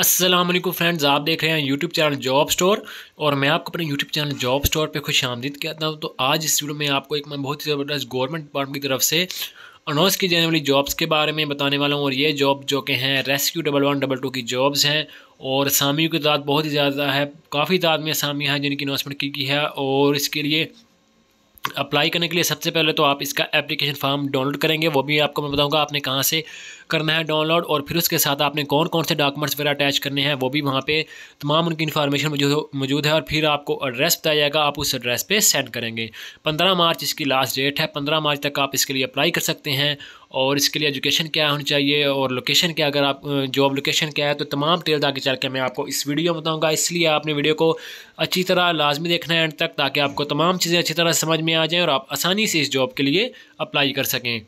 Aslam friends आप देख रहे हैं यूट्यूब चैनल जॉब स्टोर और मैं आपको अपने यूट्यूब चैनल जॉब स्टोर पे खुश आमदीद कहता हूँ तो आज इस वीडियो में आपको एक मैं बहुत ही ज़बरदस्त गवर्नमेंट डिपार्टमेंट की तरफ से अनाउंस की जाने वाली जॉब्स के बारे में बताने वाला हूँ और ये जॉब जो कि हैं rescue double one double two की जॉब्स हैं और सामियों की तादाद बहुत ही ज़्यादा है काफ़ी तादाद में सामियाँ हैं जिनकी अनाउंसमेंट की गई है और इसके लिए अप्लाई करने के लिए सबसे पहले तो आप इसका एप्लीकेशन फॉर्म डाउनलोड करेंगे वो भी आपको मैं बताऊंगा आपने कहाँ से करना है डाउनलोड और फिर उसके साथ आपने कौन कौन से डॉक्यूमेंट्स वगैरह अटैच करने हैं वो भी वहाँ पे तमाम उनकी इन्फॉर्मेशन मौजूद है और फिर आपको एड्रेस बताया जाएगा आप उस एड्रेस पर सेंड करेंगे पंद्रह मार्च इसकी लास्ट डेट है पंद्रह मार्च तक आप इसके लिए अप्लाई कर सकते हैं और इसके लिए एजुकेशन क्या होनी चाहिए और लोकेशन क्या अगर आप जॉब लोकेशन क्या है तो तमाम तेल आगे चल के मैं आपको इस वीडियो में बताऊँगा इसलिए आपने वीडियो को अच्छी तरह लाजमी देखना है एंड तक ताकि आपको तमाम चीज़ें अच्छी तरह समझ में आ जाएँ और आप आसानी से इस जॉब के लिए अप्लाई कर सकें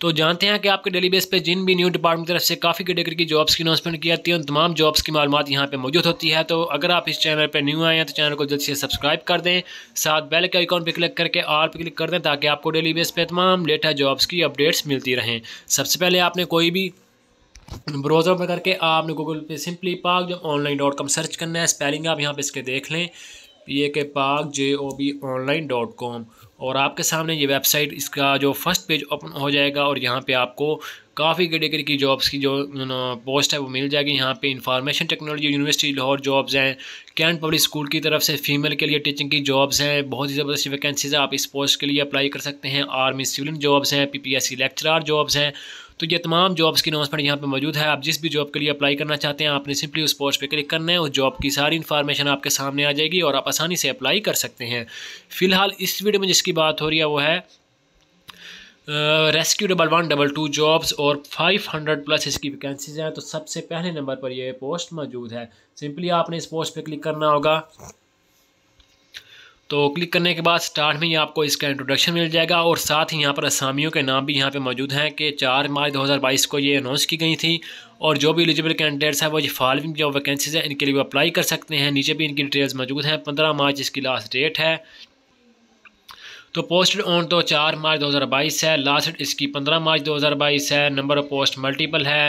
तो जानते हैं कि आपके डेली बेस पर जिन भी न्यू डिपार्टमेंट तरफ से काफ़ी कैटेगरी की जॉब्स की अनाउंसमेंट की जाती है उन तमाम जॉब्स की मालूम यहाँ पर मौजूद होती है तो अगर आप इस चैनल पर न्यू आए हैं तो चैनल को जल्द से सब्सक्राइब कर दें साथ बेल के आइकॉन पर क्लिक करके आर पर क्लिक कर दें ताकि आपको डेली बेस पर तमाम लेटेस्ट जॉब्स की अपडेट्स मिलती रहें सबसे पहले आपने कोई भी ब्राउज़र पर करके आपने गूगल पे सिंपली पाक जब ऑनलाइन डॉट कॉम सर्च करना है स्पेलिंग आप यहाँ पे इसके देख लें ये के Pak J O B online dot com और आपके सामने ये वेबसाइट इसका जो फर्स्ट पेज ओपन हो जाएगा और यहाँ पे आपको काफ़ी कैटेगरी की जॉब्स की जो पोस्ट है वो मिल जाएगी यहाँ पे information technology university Lahore jobs हैं कैंट पब्लिक स्कूल की तरफ से फीमेल के लिए टीचिंग की जॉब्स हैं बहुत ही ज़बरदस्त वैकेंसीज आप इस पोस्ट के लिए अप्लाई कर सकते हैं आर्मी सिविल जॉब्स हैं P P S C lecturer jobs हैं तो ये तमाम जॉब्स की अनाउंसमेंट यहाँ पे मौजूद है आप जिस भी जॉब के लिए अप्लाई करना चाहते हैं आपने सिंपली उस पोस्ट पे क्लिक करना है उस जॉब की सारी इन्फॉर्मेशन आपके सामने आ जाएगी और आप आसानी से अप्लाई कर सकते हैं फिलहाल इस वीडियो में जिसकी बात हो रही है वो है rescue double one double two jobs और 500 प्लस इसकी वैकेंसीज हैं तो सबसे पहले नंबर पर यह पोस्ट मौजूद है सिंपली आपने इस पोस्ट पे क्लिक करना होगा तो क्लिक करने के बाद स्टार्ट में ही आपको इसका इंट्रोडक्शन मिल जाएगा और साथ ही यहाँ पर असामियों के नाम भी यहाँ पे मौजूद हैं कि चार मार्च 2022 को ये अनाउंस की गई थी और जो भी एलिजिबल कैंडिडेट्स हैं वो फॉलोइंग जो वैकेंसीज हैं इनके लिए वो अप्लाई कर सकते हैं नीचे भी इनकी डिटेल्स मौजूद हैं पंद्रह मार्च इसकी लास्ट डेट है तो पोस्टेड ऑन तो चार मार्च दो है लास्ट इसकी पंद्रह मार्च दो है नंबर ऑफ पोस्ट मल्टीपल है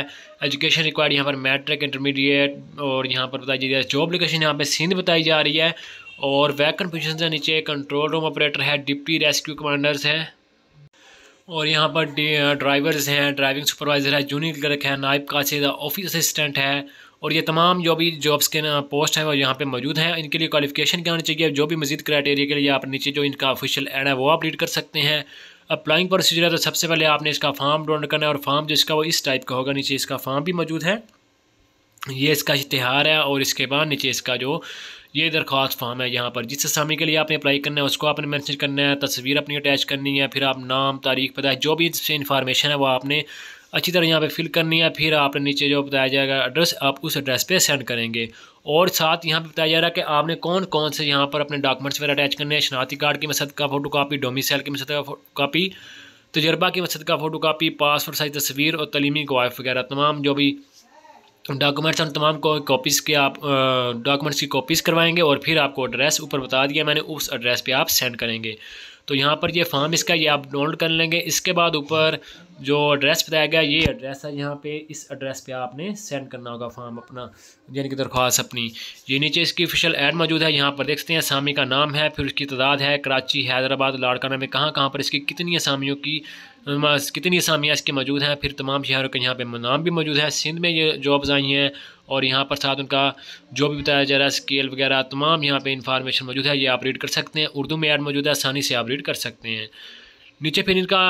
एजुकेशन रिक्वायर्ड यहाँ पर मैट्रिक इंटरमीडिएट और यहाँ पर बताई जा रही है जॉब लोकेशन यहाँ पर सिंध बताई जा रही है और वैकन पोजिशन से नीचे कंट्रोल रूम ऑपरेटर है डिप्टी रेस्क्यू कमांडर्स हैं और यहाँ पर ड्राइवर्स हैं ड्राइविंग सुपरवाइज़र है जूनियर क्लर्क है नायब काशिद ऑफिस असिस्टेंट है और ये तमाम जो भी जॉब्स के पोस्ट हैं वो यहाँ पे मौजूद हैं इनके लिए क्वालिफिकेशन क्या होनी चाहिए जो भी मजीद क्राइटेरिया के लिए आप नीचे जो इनका ऑफिशियल एड है वो आप रीड कर सकते हैं अप्लाइंग प्रोसीजर है तो सबसे पहले आपने इसका फॉर्म डाउनलोड करना है और फॉर्म जिसका वो इस टाइप का होगा नीचे इसका फॉर्म भी मौजूद है ये इसका इश्तहार है और इसके बाद नीचे इसका जो ये दरख्वास्त फॉर्म है यहाँ पर जिस असामी के लिए आपने अप्लाई करना है उसको आपने मैसेज करना है तस्वीर अपनी अटैच करनी है फिर आप नाम तारीख पता है जो भी इससे इन्फॉर्मेशन है वो आपने अच्छी तरह यहाँ पे फिल करनी है फिर आपने नीचे जो बताया जाएगा एड्रेस आप उस एड्रेस पे सेंड करेंगे और साथ यहाँ पे बताया जा रहा है कि आपने कौन कौन से यहाँ पर अपने डॉक्यूमेंट्स वगैरह अटैच करने हैं शनाती कार्ड की मसद का फोटो कापी डोमिसल की मसद का फोटो कापी तजर्बा की मसद का फोटो कापी पासपोर्ट साइज़ तस्वीर और तलीमी गवाइफ वगैरह तमाम जो भी डॉक्यूमेंट्स हम तमाम को कॉपीज़ के आप डॉक्यूमेंट्स की कॉपीज़ करवाएंगे और फिर आपको एड्रेस ऊपर बता दिया मैंने उस एड्रेस पे आप सेंड करेंगे तो यहाँ पर ये फॉर्म इसका ये आप डाउनलोड कर लेंगे इसके बाद ऊपर जो एड्रेस बताया गया ये एड्रेस है यहाँ पे इस एड्रेस पे आपने सेंड करना होगा फॉर्म अपना यानी कि दरख्वास्त अपनी ये नीचे इसकी ऑफिशियल ऐड मौजूद है यहाँ पर देख सकते हैं असामी का नाम है फिर उसकी तादाद है कराची हैदराबाद लाड़काना में कहाँ कहाँ पर इसकी कितनी असामियों की कितनी असामियाँ इसके मौजूद हैं फिर तमाम शहरों के यहाँ पर नाम भी मौजूद है सिंध में ये जॉब्स आई हैं और यहाँ पर साथ उनका जो भी बताया जा रहा है स्केल वगैरह तमाम यहाँ पर इन्फॉर्मेशन मौजूद है ये आप रीड कर सकते हैं उर्दू में ऐड मौजूद है आसानी से आप रीड कर सकते हैं नीचे फिर इनका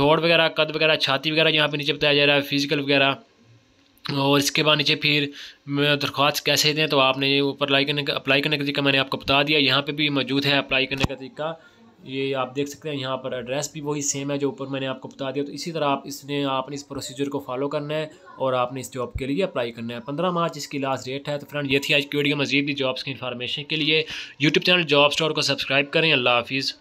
दौड़ वगैरह कद वगैरह छाती वगैरह यहाँ पर नीचे बताया जा रहा है फिजिकल वगैरह और इसके बाद नीचे फिर दरख्वास्त कैसे दें तो आपने ऊपर अप्लाई करने का अप्लाई करने का तरीका मैंने आपको बता दिया यहाँ पर भी मौजूद है अप्लाई करने का तरीका ये आप देख सकते हैं यहाँ पर एड्रेस भी वही सेम है जो ऊपर मैंने आपको बता दिया तो इसी तरह आप इसने आपने इस प्रोसीजर को फॉलो करना है और आपने इस जॉब के लिए अप्लाई करना है पंद्रह मार्च इसकी लास्ट डेट है तो फ्रेंड ये थी आज की वीडियो मजीद भी जॉब्स की इन्फॉर्मेशन के लिए यूट्यूब चैनल जॉब स्टोर को सब्सक्राइब करें अल्लाह हाफिज़